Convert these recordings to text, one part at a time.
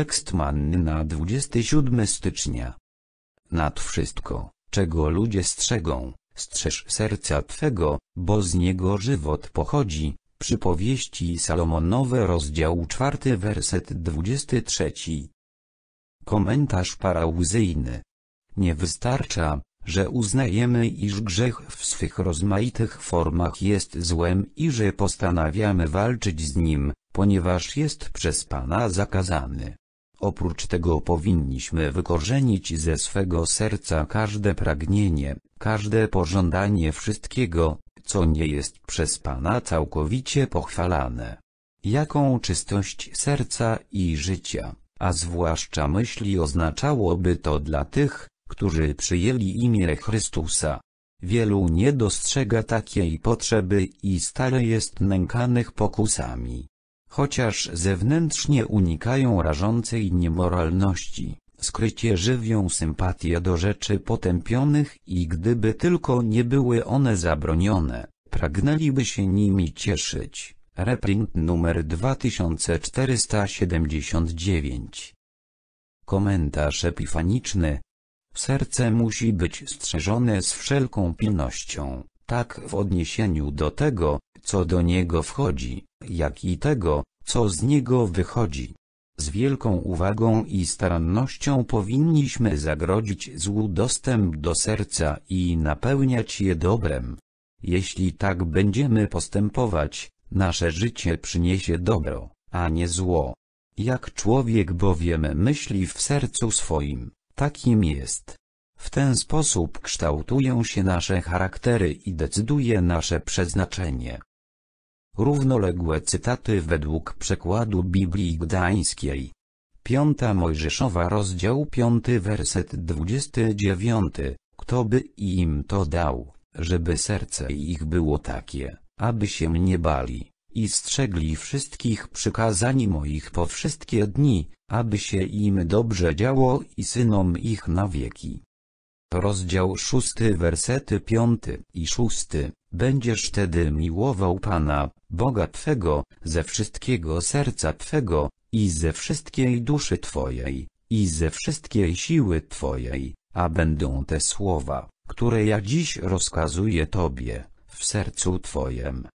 Tekst manny na 27 stycznia. Nad wszystko, czego ludzie strzegą, strzeż serca Twego, bo z niego żywot pochodzi. Przypowieści Salomonowe rozdział 4 werset 23. Komentarz parauzyjny. Nie wystarcza, że uznajemy iż grzech w swych rozmaitych formach jest złem i że postanawiamy walczyć z nim, ponieważ jest przez Pana zakazany. Oprócz tego powinniśmy wykorzenić ze swego serca każde pragnienie, każde pożądanie wszystkiego, co nie jest przez Pana całkowicie pochwalane. Jaką czystość serca i życia, a zwłaszcza myśli oznaczałoby to dla tych, którzy przyjęli imię Chrystusa. Wielu nie dostrzega takiej potrzeby i stale jest nękanych pokusami. Chociaż zewnętrznie unikają rażącej niemoralności, skrycie żywią sympatię do rzeczy potępionych i gdyby tylko nie były one zabronione, pragnęliby się nimi cieszyć. Reprint numer 2479 Komentarz epifaniczny Serce musi być strzeżone z wszelką pilnością tak w odniesieniu do tego, co do niego wchodzi, jak i tego, co z niego wychodzi. Z wielką uwagą i starannością powinniśmy zagrodzić złu dostęp do serca i napełniać je dobrem. Jeśli tak będziemy postępować, nasze życie przyniesie dobro, a nie zło. Jak człowiek bowiem myśli w sercu swoim, takim jest. W ten sposób kształtują się nasze charaktery i decyduje nasze przeznaczenie. Równoległe cytaty według przekładu Biblii Gdańskiej. Piąta Mojżeszowa rozdział 5 werset 29. Kto by im to dał, żeby serce ich było takie, aby się nie bali, i strzegli wszystkich przykazań moich po wszystkie dni, aby się im dobrze działo i synom ich na wieki rozdział szósty wersety piąty i szósty, będziesz wtedy miłował Pana, Boga Twego, ze wszystkiego serca Twego, i ze wszystkiej duszy Twojej, i ze wszystkiej siły Twojej, a będą te słowa, które ja dziś rozkazuję Tobie, w sercu Twojem.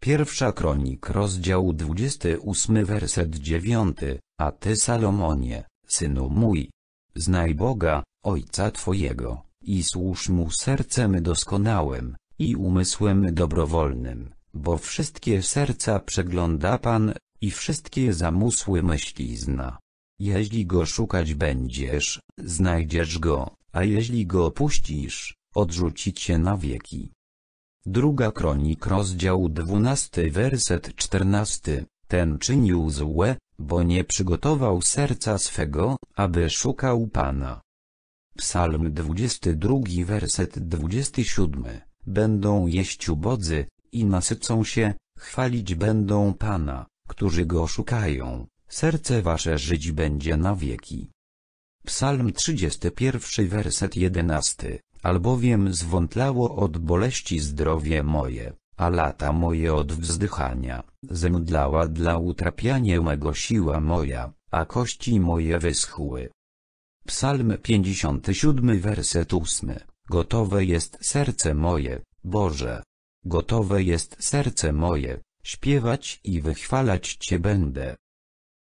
Pierwsza kronik rozdział 28 werset 9, a Ty Salomonie, synu mój, Znaj Boga, Ojca Twojego, i służ Mu sercem doskonałym, i umysłem dobrowolnym, bo wszystkie serca przegląda Pan, i wszystkie zamysły myśli zna. Jeśli Go szukać będziesz, znajdziesz Go, a jeśli Go opuścisz, odrzuci Cię na wieki. Druga Kronik rozdział 12 werset 14 ten czynił złe, bo nie przygotował serca swego, aby szukał Pana. Psalm 22 werset 27 Będą jeść ubodzy, i nasycą się, chwalić będą Pana, którzy Go szukają, serce wasze żyć będzie na wieki. Psalm 31 werset 11 Albowiem zwątlało od boleści zdrowie moje a lata moje od wzdychania, zemdlała dla utrapiania mego siła moja, a kości moje wyschły. Psalm 57 werset 8 Gotowe jest serce moje, Boże. Gotowe jest serce moje, śpiewać i wychwalać Cię będę.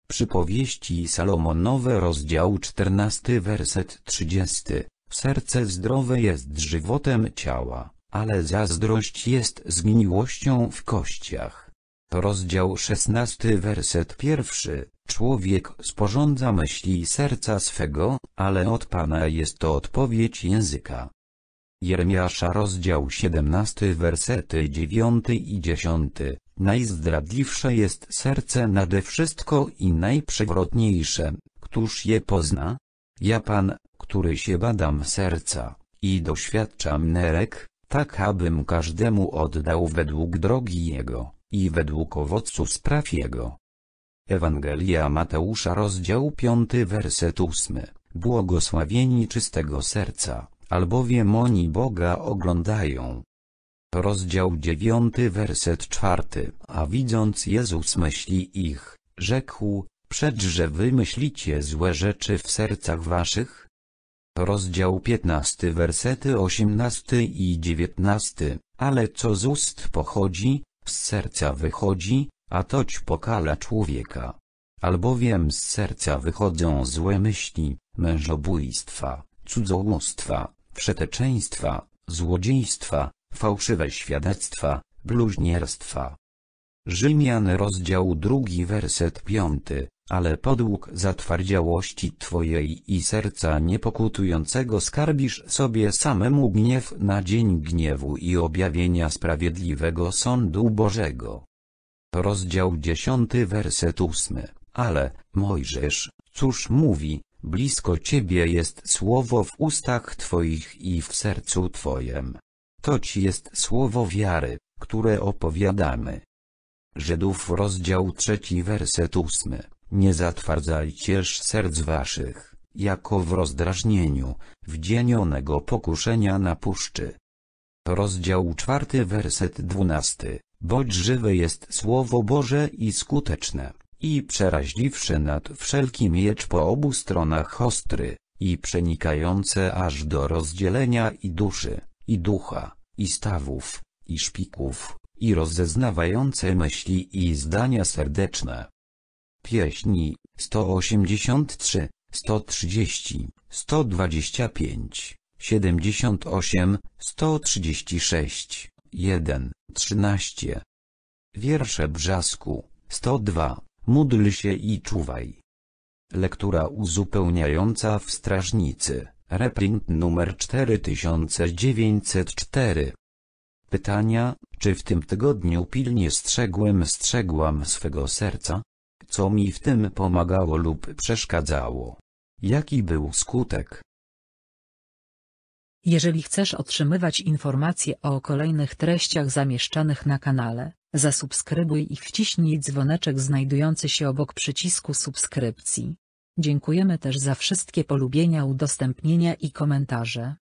Przypowieści Salomonowe rozdział 14 werset 30 Serce zdrowe jest żywotem ciała ale zazdrość jest zgniłością w kościach. Rozdział 16 werset pierwszy. Człowiek sporządza myśli serca swego, ale od Pana jest to odpowiedź języka. Jeremiasza rozdział 17 wersety 9 i 10. Najzdradliwsze jest serce nade wszystko i najprzewrotniejsze, któż je pozna? Ja Pan, który się badam serca, i doświadczam nerek, tak abym każdemu oddał według drogi jego, i według owocu spraw jego. Ewangelia Mateusza rozdział 5 werset 8 Błogosławieni czystego serca, albowiem oni Boga oglądają. Rozdział 9 werset 4 A widząc Jezus myśli ich, rzekł, Przedże wy myślicie złe rzeczy w sercach waszych, Rozdział 15 wersety 18 i 19, ale co z ust pochodzi, z serca wychodzi, a toć pokala człowieka. Albowiem z serca wychodzą złe myśli, mężobójstwa, cudzołóstwa, wszeteczeństwa, złodziejstwa, fałszywe świadectwa, bluźnierstwa, Rzymian rozdział drugi werset piąty, ale podług zatwardziałości Twojej i serca niepokutującego skarbisz sobie samemu gniew na dzień gniewu i objawienia sprawiedliwego sądu Bożego. Rozdział dziesiąty werset 8, ale, Mojżesz, cóż mówi, blisko Ciebie jest słowo w ustach Twoich i w sercu Twojem. To Ci jest słowo wiary, które opowiadamy. Żydów rozdział 3 werset 8. Nie zatwardzajcież serc waszych, jako w rozdrażnieniu, w dzień onego pokuszenia na puszczy. Rozdział 4 werset 12. Bądź żywe jest Słowo Boże i skuteczne, i przeraźliwszy nad wszelki miecz po obu stronach ostry, i przenikające aż do rozdzielenia i duszy, i ducha, i stawów, i szpików, i rozeznawające myśli i zdania serdeczne. Pieśni 183, 130, 125, 78, 136, 1, 13. Wiersze Brzasku 102, módl się i czuwaj. Lektura uzupełniająca w strażnicy, reprint numer 4904. Pytania, czy w tym tygodniu pilnie strzegłem strzegłam swego serca? Co mi w tym pomagało lub przeszkadzało? Jaki był skutek? Jeżeli chcesz otrzymywać informacje o kolejnych treściach zamieszczanych na kanale, zasubskrybuj i wciśnij dzwoneczek znajdujący się obok przycisku subskrypcji. Dziękujemy też za wszystkie polubienia, udostępnienia i komentarze.